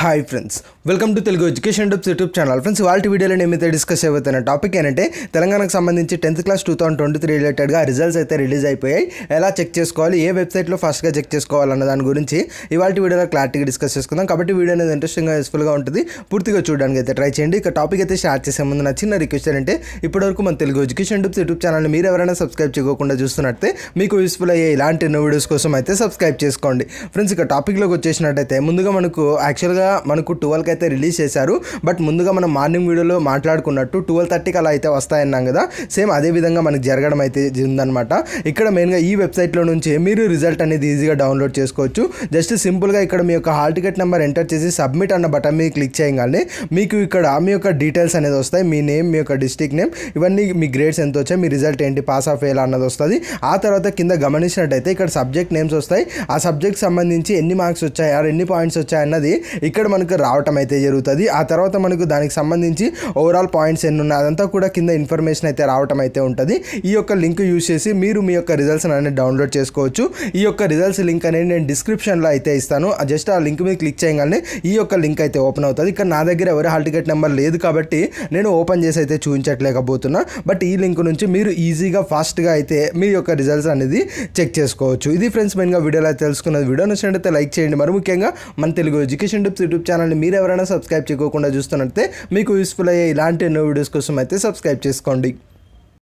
hi friends welcome to Telugu education dubs YouTube channel friends వాళ్ళ వీడియోలో అయితే డిస్కస్ అయిపోతున్న టాపిక్ ఏంటంటే తెలంగాణకు సంబంధించి tenth class two thousand twenty three రిలేటెడ్గా రిజల్ట్స్ అయితే రిలీజ్ అయిపోయాయి ఎలా చెక్ చేసుకోవాలి ఏ వెబ్సైట్లో ఫస్ట్గా చెక్ చేసుకోవాలన్న దాని గురించి ఇవాళ వీడియోలో క్లారిటీగా డిస్కస్ చేసుకుందాం కాబట్టి వీడియో అనేది ఇంట్రెస్టింగ్గా యూస్ఫుల్గా ఉంటుంది పూర్తిగా చూడడానికి అయితే ట్రై చేయండి ఇక టాపిక్ అయితే స్టార్ట్ చేసే ముందు నా చిన్న రిక్వెస్ట్ ఏంటంటే ఇప్పటివరకు మన Telugu education dubs YouTube channel మీరు ఎవరైనా సబ్స్క్రైబ్ చేయకుండా చూస్తున్నట్టే మీకు యూస్ఫుల్ అయ్యే ఇలాంటి ఎన్నో వీడియోస్ కోసం అయితే సబ్స్క్రైబ్ చేసుకోండి ఫ్రెండ్స్ ఇక టాపిక్లోకి వచ్చేసినట్టయితే ముందుగా మనకు యాక్చువల్గా మనకు ట్వెల్వ్కి అయితే రిలీజ్ చేశారు బట్ ముందుగా మనం మార్నింగ్ వీడియోలో మాట్లాడుకున్నట్టు ట్వెల్వ్ థర్టీకి అలా అయితే వస్తాయన్నాం కదా సేమ్ అదే విధంగా మనకి జరగడం అయితే ఉందన్నమాట ఇక్కడ మెయిన్గా ఈ వెబ్సైట్లో నుంచి మీరు రిజల్ట్ అనేది ఈజీగా డౌన్లోడ్ చేసుకోవచ్చు జస్ట్ సింపుల్గా ఇక్కడ మీ యొక్క హాల్ టికెట్ నెంబర్ ఎంటర్ చేసి సబ్మిట్ అన్న బటన్ మీద క్లిక్ చేయగానే మీకు ఇక్కడ మీ యొక్క డీటెయిల్స్ అనేది వస్తాయి మీ నేమ్ మీ యొక్క డిస్టిక్ నేమ్ ఇవన్నీ మీ గ్రేడ్స్ ఎంత వచ్చాయి మీ రిజల్ట్ ఏంటి పాస్ ఆఫ్ ఫెయిల్ అన్నది వస్తుంది ఆ తర్వాత కింద గమనించినట్టయితే ఇక్కడ సబ్జెక్ట్ నేమ్స్ వస్తాయి ఆ సబ్జెక్ట్ సంబంధించి ఎన్ని మార్క్స్ వచ్చాయి ఆర్ ఎన్ని పాయింట్స్ వచ్చాయి అన్నది ఇక్కడ మనకు రావటం అయితే జరుగుతుంది ఆ తర్వాత మనకు దానికి సంబంధించి ఓవరాల్ పాయింట్స్ ఎన్ని ఉన్నాయి అదంతా కూడా కింద ఇన్ఫర్మేషన్ అయితే రావటం అయితే ఉంటుంది ఈ యొక్క లింక్ యూజ్ చేసి మీరు మీ యొక్క రిజల్ట్స్ అనేది డౌన్లోడ్ చేసుకోవచ్చు ఈ యొక్క రిజల్ట్స్ లింక్ అనేది నేను డిస్క్రిప్షన్లో అయితే ఇస్తాను జస్ట్ ఆ లింక్ మీద క్లిక్ చేయగానే ఈ యొక్క లింక్ అయితే ఓపెన్ అవుతుంది ఇక్కడ నా దగ్గర ఎవరి హాల్ టికెట్ నెంబర్ లేదు కాబట్టి నేను ఓపెన్ చేసి అయితే చూపించట్లేకపోతున్నా బట్ ఈ లింక్ నుంచి మీరు ఈజీగా ఫాస్ట్గా అయితే మీ యొక్క రిజల్ట్స్ అనేది చెక్ చేసుకోవచ్చు ఇది ఫ్రెండ్స్ మెయిన్గా వీడియోలో తెలుసుకున్నది వీడియో నచ్చినట్లయితే లైక్ చేయండి మరి ముఖ్యంగా మన తెలుగు ఎడ్యుకేషన్ టిప్స్ యూట్యూబ్ ఛానల్ని మీరు ఎవరైనా సబ్స్క్రైబ్ చేయకుండా చూస్తున్నట్టే మీకు యూస్ఫుల్ అయ్యే ఇలాంటి ఎన్నో వీడియోస్ కోసం అయితే సబ్స్క్రైబ్ చేసుకోండి